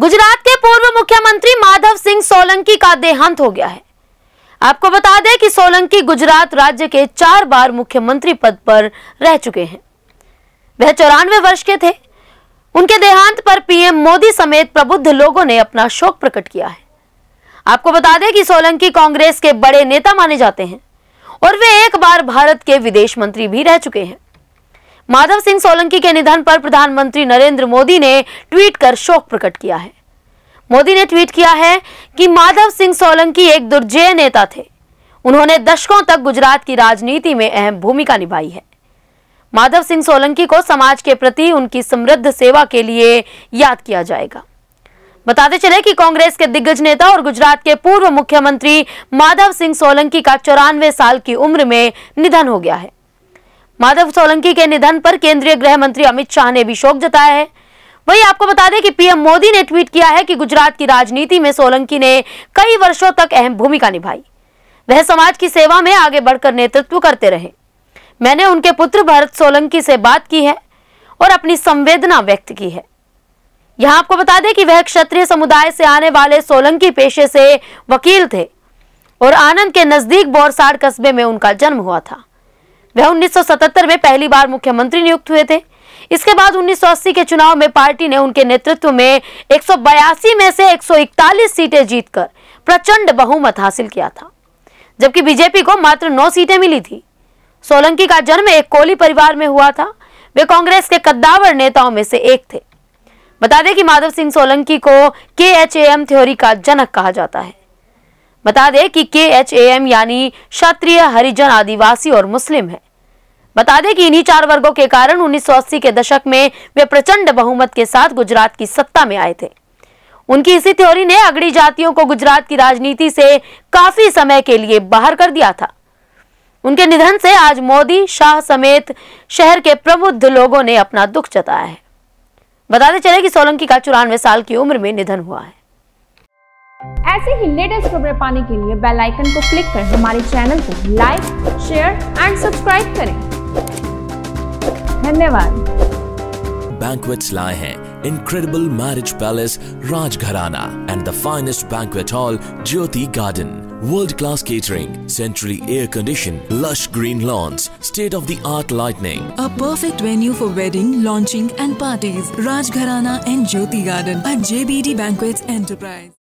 गुजरात के पूर्व मुख्यमंत्री माधव सिंह सोलंकी का देहांत हो गया है आपको बता दें कि सोलंकी गुजरात राज्य के चार बार मुख्यमंत्री पद पर रह चुके हैं वह चौरानवे वर्ष के थे उनके देहांत पर पीएम मोदी समेत प्रबुद्ध लोगों ने अपना शोक प्रकट किया है आपको बता दें कि सोलंकी कांग्रेस के बड़े नेता माने जाते हैं और वे एक बार भारत के विदेश मंत्री भी रह चुके हैं माधव सिंह सोलंकी के निधन पर प्रधानमंत्री नरेंद्र मोदी ने ट्वीट कर शोक प्रकट किया है मोदी ने ट्वीट किया है कि माधव सिंह सोलंकी एक दुर्जय नेता थे उन्होंने दशकों तक गुजरात की राजनीति में अहम भूमिका निभाई है माधव सिंह सोलंकी को समाज के प्रति उनकी समृद्ध सेवा के लिए याद किया जाएगा बताते चले कि कांग्रेस के दिग्गज नेता और गुजरात के पूर्व मुख्यमंत्री माधव सिंह सोलंकी का चौरानवे साल की उम्र में निधन हो गया है माधव सोलंकी के निधन पर केंद्रीय गृह मंत्री अमित शाह ने भी शोक जताया है वहीं आपको बता दें कि पीएम मोदी ने ट्वीट किया है कि गुजरात की राजनीति में सोलंकी ने कई वर्षों तक अहम भूमिका निभाई वह समाज की सेवा में आगे बढ़कर नेतृत्व करते रहे मैंने उनके पुत्र भरत सोलंकी से बात की है और अपनी संवेदना व्यक्त की है यहां आपको बता दें कि वह क्षत्रिय समुदाय से आने वाले सोलंकी पेशे से वकील थे और आनंद के नजदीक बोरसाड़ कस्बे में उनका जन्म हुआ था वह 1977 में पहली बार मुख्यमंत्री नियुक्त हुए थे इसके बाद 1980 के चुनाव में पार्टी ने उनके नेतृत्व में एक में से 141 सीटें जीतकर प्रचंड बहुमत हासिल किया था जबकि बीजेपी को मात्र 9 सीटें मिली थी सोलंकी का जन्म एक कोली परिवार में हुआ था वे कांग्रेस के कद्दावर नेताओं में से एक थे बता दें कि माधव सिंह सोलंकी को के एच एम थ्योरी का जनक कहा जाता है बता दें कि के एच ए एम यानी क्षत्रिय हरिजन आदिवासी और मुस्लिम है बता दें कि इन्हीं चार वर्गों के कारण 1980 के दशक में वे प्रचंड बहुमत के साथ गुजरात की सत्ता में आए थे उनकी इसी थ्योरी ने अगड़ी जातियों को गुजरात की राजनीति से काफी समय के लिए बाहर कर दिया था उनके निधन से आज मोदी शाह समेत शहर के प्रबुद्ध लोगों ने अपना दुख जताया है बताते चले कि सोलंकी का चौरानवे साल की उम्र में निधन हुआ है ऐसे ही लेटेस्ट खबरें पाने के लिए बेल आइकन को क्लिक करें हमारे चैनल को लाइक शेयर एंड सब्सक्राइब करें धन्यवाद Banquets लाए हैं incredible marriage palace Rajgharana and the finest banquet hall Jyoti Garden World-class catering, centrally air condition, lush green lawns, state-of-the-art lighting. A perfect venue for wedding, launching and parties. Rajgharana and Jyoti Garden at JBD Banquets Enterprise.